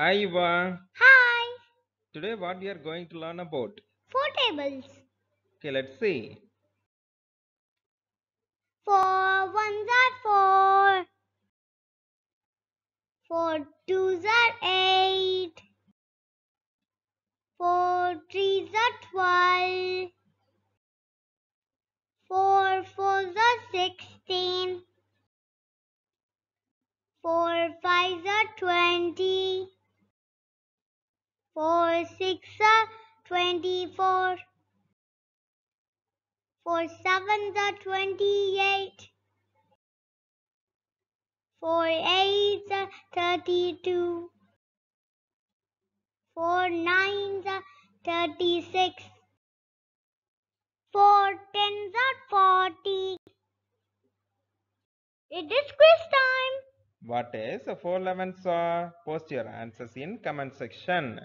Hi Eva. Hi. Today what we are going to learn about? Four tables. Okay, let's see. Four ones are four. Four twos are eight. Four threes are twelve. Four fours are sixteen. Four fives are twenty. Four six are twenty-four. seven, are twenty-eight. eight, are thirty-two. Four nines are thirty-six. Four tens are forty. It is quiz time. What is 4 11s? Uh, post your answers in comment section.